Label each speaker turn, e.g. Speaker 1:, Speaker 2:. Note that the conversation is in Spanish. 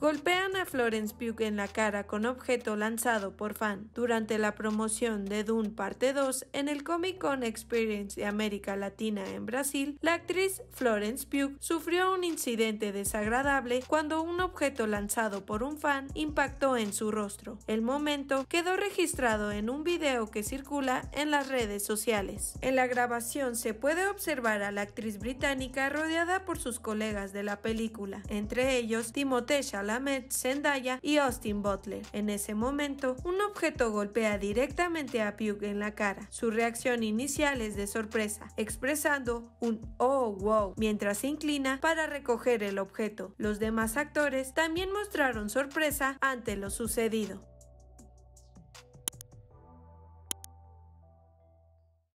Speaker 1: Golpean a Florence Pugh en la cara con objeto lanzado por fan durante la promoción de Dune Parte 2 en el Comic Con Experience de América Latina en Brasil. La actriz Florence Pugh sufrió un incidente desagradable cuando un objeto lanzado por un fan impactó en su rostro. El momento quedó registrado en un video que circula en las redes sociales. En la grabación se puede observar a la actriz británica rodeada por sus colegas de la película, entre ellos Timothée Chalamet Lamet Zendaya y Austin Butler. En ese momento, un objeto golpea directamente a Pugh en la cara. Su reacción inicial es de sorpresa, expresando un oh wow mientras se inclina para recoger el objeto. Los demás actores también mostraron sorpresa ante lo sucedido.